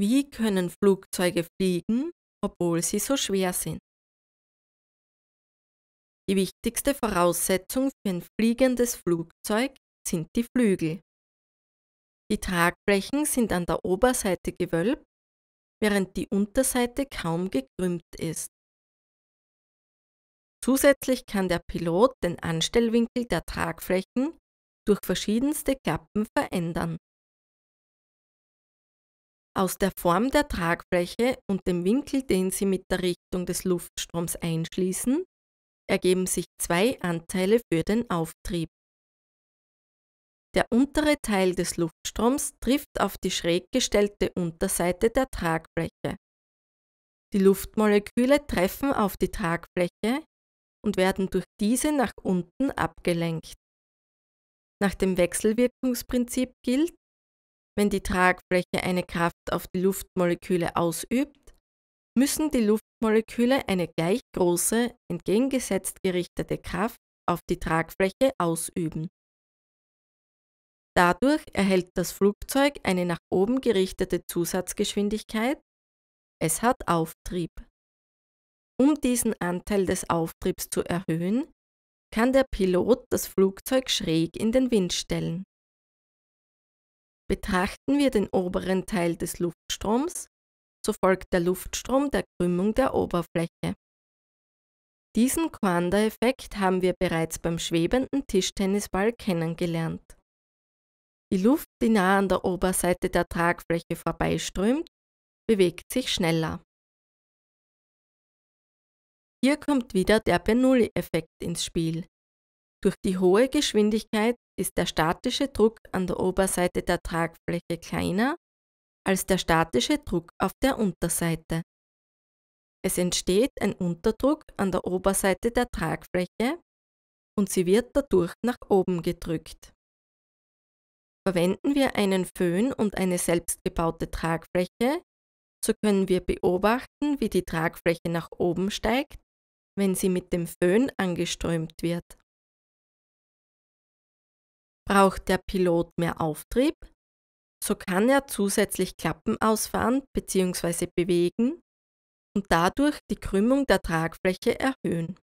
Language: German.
Wie können Flugzeuge fliegen, obwohl sie so schwer sind? Die wichtigste Voraussetzung für ein fliegendes Flugzeug sind die Flügel. Die Tragflächen sind an der Oberseite gewölbt, während die Unterseite kaum gekrümmt ist. Zusätzlich kann der Pilot den Anstellwinkel der Tragflächen durch verschiedenste Klappen verändern. Aus der Form der Tragfläche und dem Winkel, den Sie mit der Richtung des Luftstroms einschließen, ergeben sich zwei Anteile für den Auftrieb. Der untere Teil des Luftstroms trifft auf die schräg gestellte Unterseite der Tragfläche. Die Luftmoleküle treffen auf die Tragfläche und werden durch diese nach unten abgelenkt. Nach dem Wechselwirkungsprinzip gilt, wenn die Tragfläche eine Kraft auf die Luftmoleküle ausübt, müssen die Luftmoleküle eine gleich große, entgegengesetzt gerichtete Kraft auf die Tragfläche ausüben. Dadurch erhält das Flugzeug eine nach oben gerichtete Zusatzgeschwindigkeit, es hat Auftrieb. Um diesen Anteil des Auftriebs zu erhöhen, kann der Pilot das Flugzeug schräg in den Wind stellen. Betrachten wir den oberen Teil des Luftstroms, so folgt der Luftstrom der Krümmung der Oberfläche. Diesen Coanda-Effekt haben wir bereits beim schwebenden Tischtennisball kennengelernt. Die Luft, die nah an der Oberseite der Tragfläche vorbeiströmt, bewegt sich schneller. Hier kommt wieder der Bernoulli-Effekt ins Spiel. Durch die hohe Geschwindigkeit ist der statische Druck an der Oberseite der Tragfläche kleiner als der statische Druck auf der Unterseite. Es entsteht ein Unterdruck an der Oberseite der Tragfläche und sie wird dadurch nach oben gedrückt. Verwenden wir einen Föhn und eine selbstgebaute Tragfläche, so können wir beobachten, wie die Tragfläche nach oben steigt, wenn sie mit dem Föhn angeströmt wird. Braucht der Pilot mehr Auftrieb, so kann er zusätzlich Klappen ausfahren bzw. bewegen und dadurch die Krümmung der Tragfläche erhöhen.